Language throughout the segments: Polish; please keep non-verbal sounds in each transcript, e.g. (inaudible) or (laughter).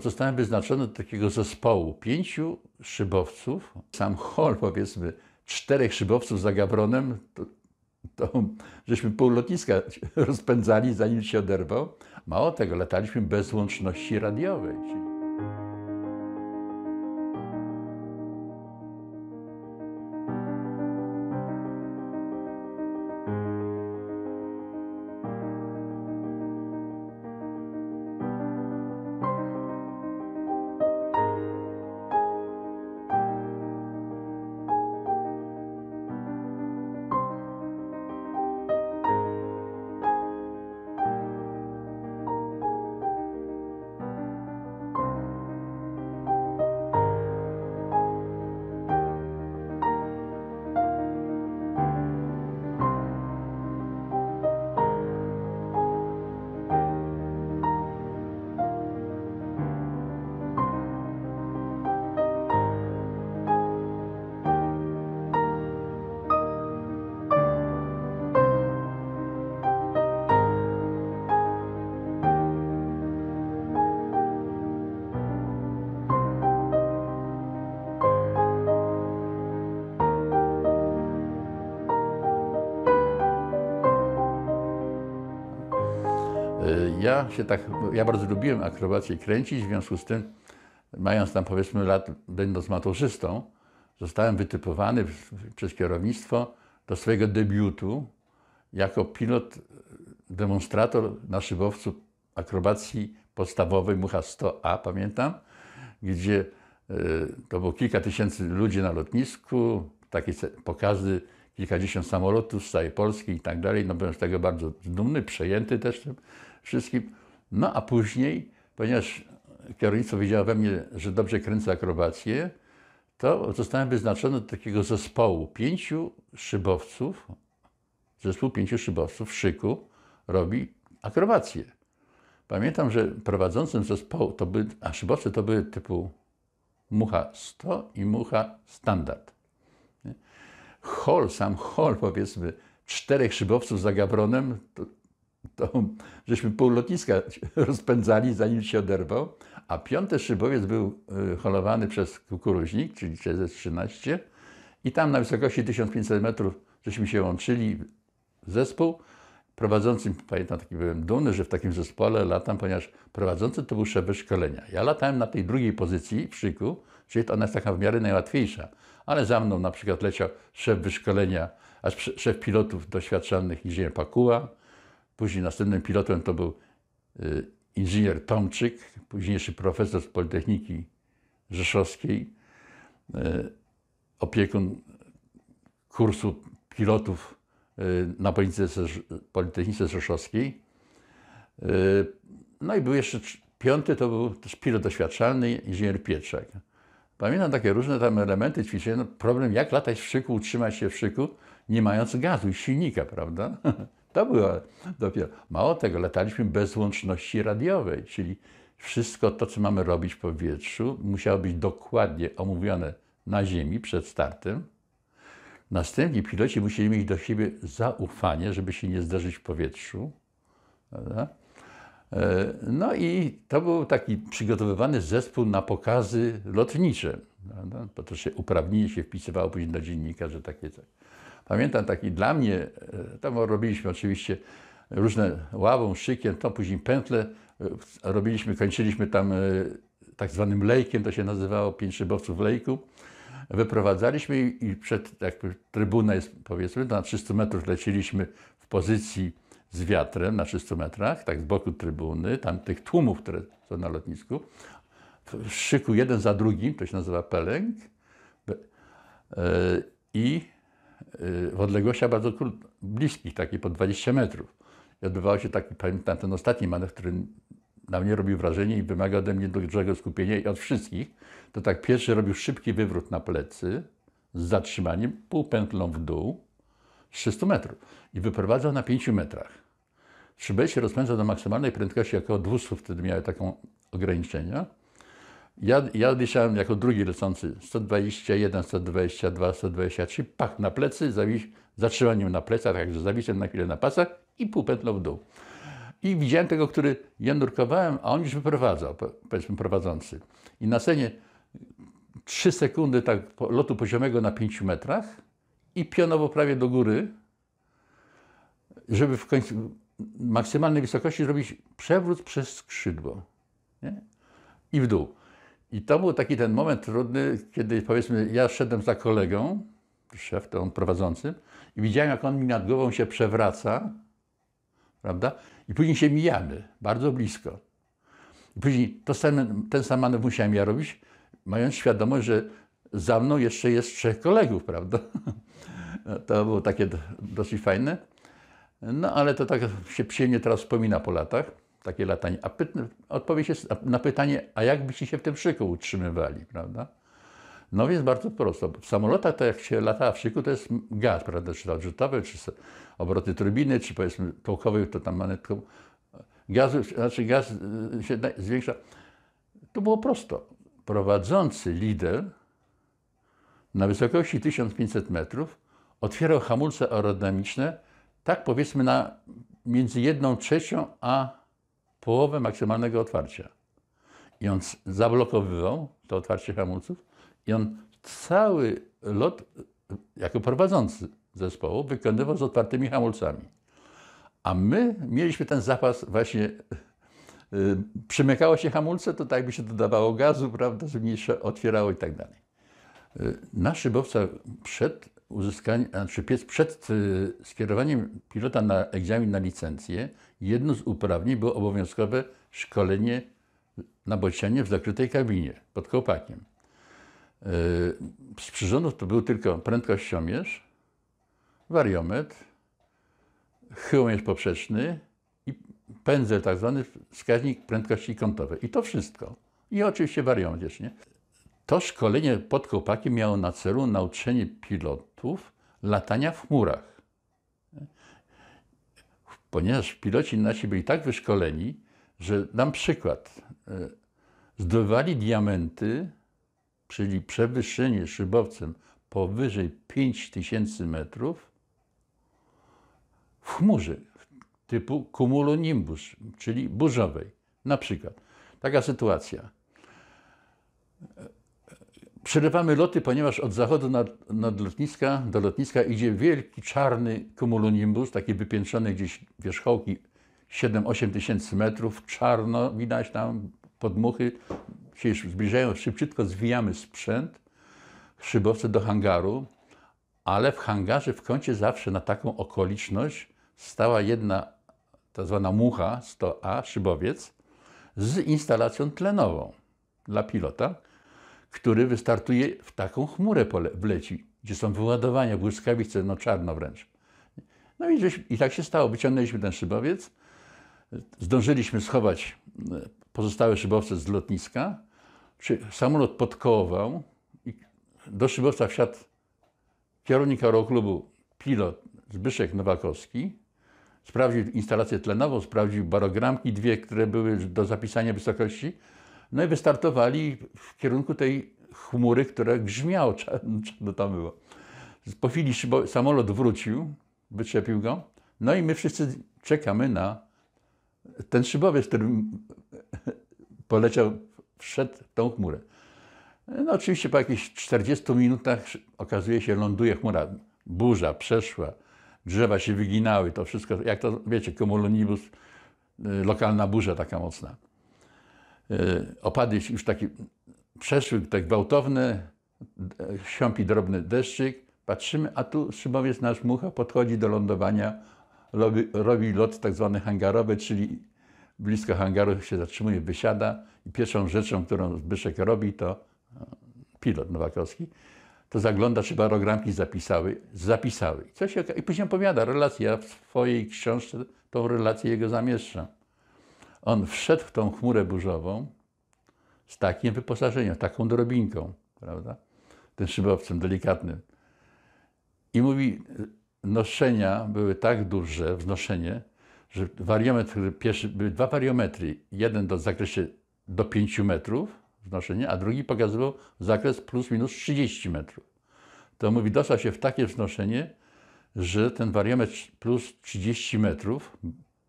zostałem wyznaczony do takiego zespołu pięciu szybowców. Sam hol, powiedzmy, czterech szybowców za gabronem, to, to żeśmy pół lotniska (laughs) rozpędzali, zanim się oderwał. Mało tego, lataliśmy bez łączności radiowej. Y, ja się tak, ja bardzo lubiłem akrobację kręcić, w związku z tym, mając tam powiedzmy lat, będąc maturzystą, zostałem wytypowany przez kierownictwo do swojego debiutu jako pilot, y, demonstrator na szybowcu akrobacji podstawowej Mucha 100A, pamiętam, gdzie y, to było kilka tysięcy ludzi na lotnisku, takie pokazy, kilkadziesiąt samolotów z całej Polski i tak dalej. No byłem z tego bardzo dumny, przejęty też tym wszystkim. No a później, ponieważ kierownictwo wiedziało we mnie, że dobrze kręcę akrobację, to zostałem wyznaczony do takiego zespołu pięciu szybowców. Zespół pięciu szybowców w szyku robi akrobację. Pamiętam, że prowadzącym zespołu, to by, a szybowce to były typu mucha 100 i mucha standard. Hall sam hall powiedzmy, czterech szybowców za gabronem, to to żeśmy pół lotniska (laughs) rozpędzali, zanim się oderwał, a piąty szybowiec był y, holowany przez kukuruźnik, czyli CZ-13 i tam na wysokości 1500 metrów żeśmy się łączyli w zespół. Prowadzącym, pamiętam, taki byłem dumny, że w takim zespole latam, ponieważ prowadzący to był szef szkolenia. Ja latałem na tej drugiej pozycji w szyku, czyli to ona jest taka w miarę najłatwiejsza, ale za mną na przykład leciał szef wyszkolenia, aż szef pilotów doświadczalnych inżynier Pakuła, Później następnym pilotem to był y, inżynier Tomczyk, późniejszy profesor z Politechniki Rzeszowskiej, y, opiekun kursu pilotów y, na Politechnice Rzeszowskiej. No i był jeszcze piąty, to był też pilot doświadczalny, inżynier Pietrzak. Pamiętam takie różne tam elementy ćwiczenia. No problem, jak latać w szyku, utrzymać się w szyku, nie mając gazu i silnika, prawda? (laughs) To było dopiero. Mało tego, lataliśmy bez łączności radiowej, czyli wszystko to, co mamy robić w powietrzu, musiało być dokładnie omówione na ziemi przed startem. Następnie piloci musieli mieć do siebie zaufanie, żeby się nie zdarzyć w powietrzu. Prawda? E, no i to był taki przygotowywany zespół na pokazy lotnicze. Prawda? Bo to się uprawnienie się wpisywało później do dziennika, że takie coś. Pamiętam taki dla mnie, e, tam robiliśmy oczywiście różne ławą, szykiem, to później pętle robiliśmy, kończyliśmy tam e, tak zwanym lejkiem, to się nazywało, pięć szybowców lejku. Wyprowadzaliśmy i przed, jak trybuna jest powiedzmy, na 300 metrów leciliśmy w pozycji z wiatrem na 300 metrach, tak z boku trybuny, tam tych tłumów, które są na lotnisku, w szyku jeden za drugim, to się nazywa pelęk, e, i e, w odległościach bardzo bliskich, takiej po 20 metrów. I odbywał się taki, pamiętam ten ostatni manewr, który na mnie robił wrażenie i wymaga ode mnie dużego skupienia i od wszystkich, to tak pierwszy robił szybki wywrót na plecy z zatrzymaniem, półpętlą w dół, 300 metrów i wyprowadzał na 5 metrach. Szybę się rozpędzał do maksymalnej prędkości około 200, wtedy miały taką ograniczenia ja, ja jako drugi lecący 121, 122, 123, pach na plecy, zawiś, zatrzymaniem na plecach, także zawisłem na chwilę na pasach i pół w dół. I widziałem tego, który ja nurkowałem, a on już wyprowadzał, powiedzmy prowadzący. I na scenie 3 sekundy tak lotu poziomego na 5 metrach i pionowo prawie do góry, żeby w końcu maksymalnej wysokości zrobić przewrót przez skrzydło nie? i w dół. I to był taki ten moment trudny, kiedy powiedzmy, ja szedłem za kolegą, szef, to on prowadzący, i widziałem, jak on mi nad głową się przewraca, prawda? I później się mijamy, bardzo blisko. I później to sam, ten sam manewr musiałem ja robić, mając świadomość, że za mną jeszcze jest trzech kolegów, prawda? (laughs) To było takie dosyć fajne. No ale to tak się przyjemnie teraz wspomina po latach takie latanie. A py- odpowiedź jest na pytanie, a jak byście się w tym szyku utrzymywali, prawda? No więc bardzo prosto. W samolotach to jak się lata w szyku, to jest gaz, prawda? Czy to odrzutowy, czy obroty turbiny, czy powiedzmy tłokowy, to tam manetką. Gaz, znaczy gaz y, się zwiększa. To było prosto. Prowadzący lider na wysokości 1500 metrów otwierał hamulce aerodynamiczne, tak powiedzmy na między jedną trzecią a połowę maksymalnego otwarcia. I on zablokowywał to otwarcie hamulców i on cały lot jako prowadzący zespołu wykonywał z otwartymi hamulcami. A my mieliśmy ten zapas właśnie, yy, przymykało się hamulce, to tak by się dodawało gazu, prawda, zmniejsza, otwierało i tak dalej. Yy, na szybowca przed uzyskanie, znaczy przed e, skierowaniem pilota na egzamin na licencję, jedno z uprawnień było obowiązkowe szkolenie na bocianie w zakrytej kabinie pod kołpakiem. E, z przyrządów to był tylko prędkościomierz, wariometr, chyłomierz poprzeczny i pędzel, tak zwany wskaźnik prędkości kątowej. I to wszystko. I oczywiście wariometr, nie? To szkolenie pod Kopakiem miało na celu nauczenie pilotów latania w chmurach. Ponieważ piloci nasi byli tak wyszkoleni, że dam przykład. E, zdobywali diamenty, czyli przewyższenie szybowcem powyżej 5000 metrów w chmurze typu cumulonimbus, czyli burzowej. Na przykład taka sytuacja. Przerywamy loty, ponieważ od zachodu nad, nad lotniska do lotniska idzie wielki czarny cumulonimbus, taki wypiętrzony gdzieś wierzchołki 7-8 tysięcy metrów, czarno widać tam, podmuchy się już zbliżają, szybciutko zwijamy sprzęt, szybowce do hangaru, ale w hangarze w kącie zawsze na taką okoliczność stała jedna tak zwana mucha 100A, szybowiec, z instalacją tlenową dla pilota, który wystartuje w taką chmurę pole, wleci, gdzie są wyładowania, błyskawice, no czarno wręcz. No i, żeś, i tak się stało. Wyciągnęliśmy ten szybowiec, zdążyliśmy schować e, pozostałe szybowce z lotniska. Samolot podkołował i do szybowca wsiadł kierownik aeroklubu, pilot Zbyszek Nowakowski. Sprawdził instalację tlenową, sprawdził barogramki, dwie, które były do zapisania wysokości no i wystartowali w kierunku tej chmury, która grzmiała, czarno (laughs) tam było. Po chwili samolot wrócił, wyczepił go, no i my wszyscy czekamy na ten szybowiec, który (laughs) poleciał, wszedł tą chmurę. No oczywiście po jakichś 40 minutach okazuje się, ląduje chmura, burza przeszła, drzewa się wyginały, to wszystko, jak to wiecie, komolonibus, y, lokalna burza taka mocna. E, Opady już taki przeszły, tak gwałtowne, siąpi drobny deszczyk. Patrzymy, a tu szybowiec nasz mucha podchodzi do lądowania, robi, robi lot tak zwany hangarowy, czyli blisko hangaru się zatrzymuje, wysiada i pierwszą rzeczą, którą Zbyszek robi, to e, pilot Nowakowski, to zagląda, czy barogramki zapisały. Zapisały. Co się, I później opowiada relację. Ja w swojej książce tą relację jego zamieszczam. On wszedł w tą chmurę burzową z takim wyposażeniem, taką drobinką, prawda? Tym szybowcem delikatnym. I mówi, noszenia były tak duże, wznoszenie, że wariometr, pierwszy, były dwa wariometry. Jeden do zakresie do 5 metrów wznoszenia, a drugi pokazywał zakres plus minus 30 metrów. To mówi, dostał się w takie wznoszenie, że ten wariometr plus 30 metrów,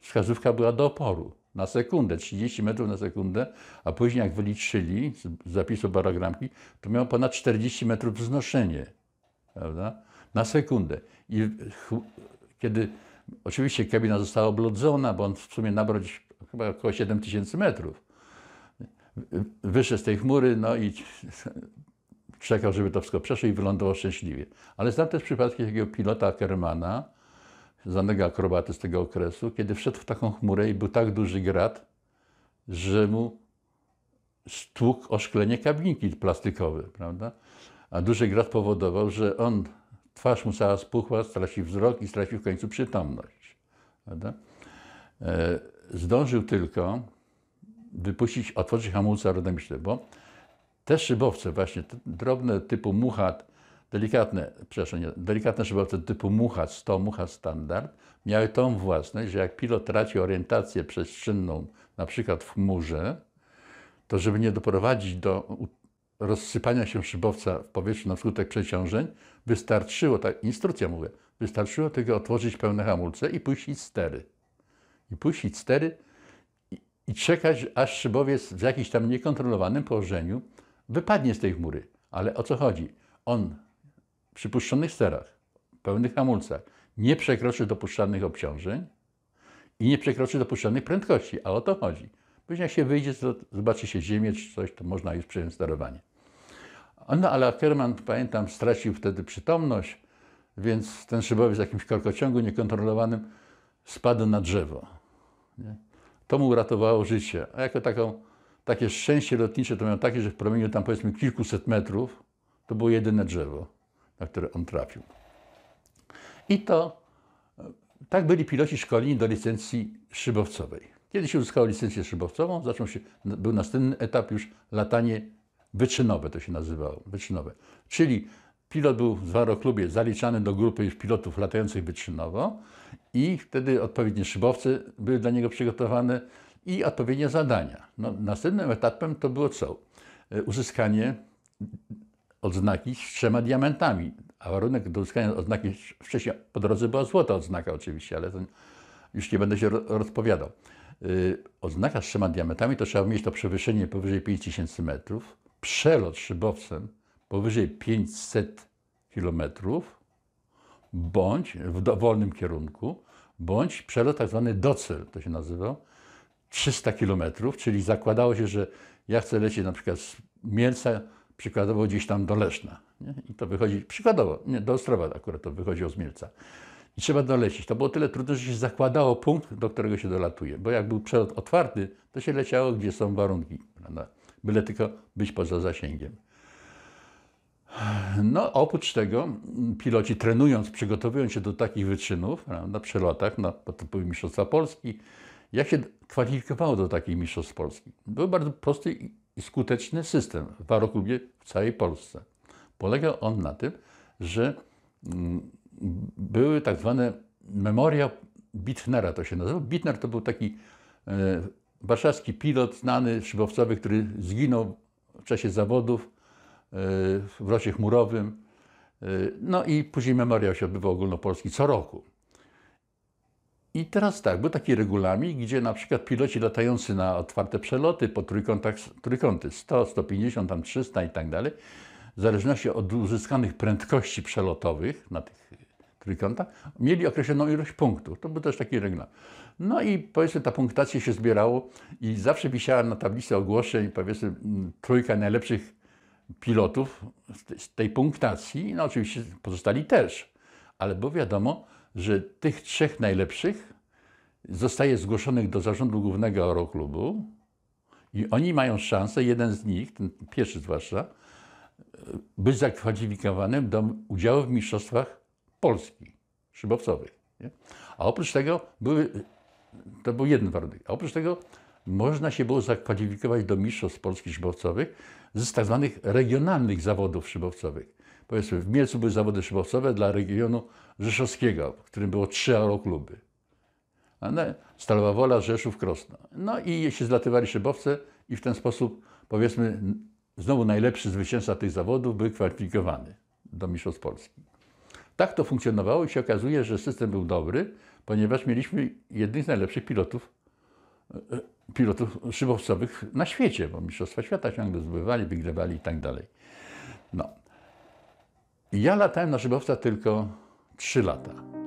wskazówka była do oporu na sekundę, 30 metrów na sekundę, a później jak wyliczyli z zapisu barogramki, to miał ponad 40 metrów wznoszenie, prawda? Na sekundę. I kiedy oczywiście kabina została oblodzona, bo on w sumie nabrał chyba około 7 tysięcy metrów, wyszedł z tej chmury, no i czekał, żeby to wszystko przeszło i wylądował szczęśliwie. Ale znam też przypadki takiego pilota Ackermana, znanego akrobaty z tego okresu, kiedy wszedł w taką chmurę i był tak duży grad, że mu stłukł oszklenie kabinki plastikowe, prawda? A duży grad powodował, że on, twarz mu cała spuchła, stracił wzrok i stracił w końcu przytomność, prawda? E, zdążył tylko wypuścić, otworzyć hamulce aerodynamiczne, bo te szybowce właśnie, te drobne typu muchat, Delikatne, przepraszam, nie, delikatne szybowce typu Muchas, to Muchas Standard, miały tą własność, że jak pilot traci orientację przestrzenną, na przykład w chmurze, to żeby nie doprowadzić do rozsypania się szybowca w powietrzu na skutek przeciążeń, wystarczyło, tak instrukcja mówię, wystarczyło tylko otworzyć pełne hamulce i puścić stery. I puścić stery i, i czekać, aż szybowiec w jakimś tam niekontrolowanym położeniu wypadnie z tej chmury. Ale o co chodzi? On przy puszczonych sterach, pełnych hamulcach, nie przekroczy dopuszczalnych obciążeń i nie przekroczy dopuszczalnych prędkości, a o to chodzi. Później jak się wyjdzie, to zobaczy się ziemię czy coś, to można już przejąć sterowanie. No ale Ackerman, pamiętam, stracił wtedy przytomność, więc ten szybowiec w jakimś korkociągu niekontrolowanym spadł na drzewo. Nie? To mu uratowało życie. A jako taką, takie szczęście lotnicze to miał takie, że w promieniu tam powiedzmy kilkuset metrów to było jedyne drzewo na które on trafił. I to e, tak byli piloci szkoleni do licencji szybowcowej. Kiedy się uzyskało licencję szybowcową, zaczął się, był następny etap już latanie wyczynowe, to się nazywało, wyczynowe. Czyli pilot był w aeroklubie zaliczany do grupy już pilotów latających wyczynowo i wtedy odpowiednie szybowce były dla niego przygotowane i odpowiednie zadania. No, następnym etapem to było co? E, uzyskanie odznaki z trzema diamentami, a warunek do uzyskania odznaki wcześniej po drodze była złota odznaka oczywiście, ale to już nie będę się rozpowiadał. Y, odznaka z trzema diamentami to trzeba mieć to przewyższenie powyżej 5000 metrów, przelot szybowcem powyżej 500 kilometrów, bądź w dowolnym kierunku, bądź przelot tak zwany docel, to się nazywał, 300 kilometrów, czyli zakładało się, że ja chcę lecieć na przykład z Mielca przykładowo gdzieś tam do Leszna. Nie? I to wychodzi, przykładowo, nie, do Ostrowa akurat to wychodziło z Mielca. I trzeba dolecieć. To było tyle trudne, że się zakładało punkt, do którego się dolatuje. Bo jak był przelot otwarty, to się leciało, gdzie są warunki. Prawda? Byle tylko być poza zasięgiem. No, oprócz tego piloci trenując, przygotowując się do takich wyczynów, na przelotach, na to Mistrzostwa Polski, jak się kwalifikowało do takich Mistrzostw Polski? Były bardzo proste i skuteczny system w paroklubie w całej Polsce. Polegał on na tym, że mm, były tak zwane memoria Bitnera. to się nazywa. Bitner to był taki e, warszawski pilot znany, szybowcowy, który zginął w czasie zawodów e, w Rosie Chmurowym. E, no i później memoriał się odbywał ogólnopolski co roku. I teraz tak, był taki regulamin, gdzie na przykład piloci latający na otwarte przeloty po trójkątach, trójkąty 100, 150, tam 300 i tak dalej, w zależności od uzyskanych prędkości przelotowych na tych trójkątach, mieli określoną ilość punktów. To był też taki regulamin. No i powiedzmy ta punktacja się zbierało i zawsze wisiała na tablicy ogłoszeń powiedzmy trójka najlepszych pilotów z tej punktacji. No oczywiście pozostali też, ale było wiadomo, że tych trzech najlepszych zostaje zgłoszonych do zarządu głównego Euroklubu i oni mają szansę, jeden z nich, ten pierwszy zwłaszcza, być zakwalifikowanym do udziału w mistrzostwach Polski szybowcowych. Nie? A oprócz tego były, to był jeden warunek, a oprócz tego można się było zakwalifikować do mistrzostw polskich szybowcowych ze tak zwanych regionalnych zawodów szybowcowych. Powiedzmy, w Mielcu były zawody szybowcowe dla regionu rzeszowskiego, w którym było trzy aerokluby. Stalowa Wola, Rzeszów, Krosno. No i się zlatywali szybowce i w ten sposób, powiedzmy, znowu najlepszy zwycięzca tych zawodów był kwalifikowany do Mistrzostw Polski. Tak to funkcjonowało i się okazuje, że system był dobry, ponieważ mieliśmy jednych z najlepszych pilotów, e, pilotów szybowcowych na świecie, bo Mistrzostwa Świata ciągle zdobywali, wygrywali i tak dalej. No. Ja latałem na szybowca tylko 3 lata.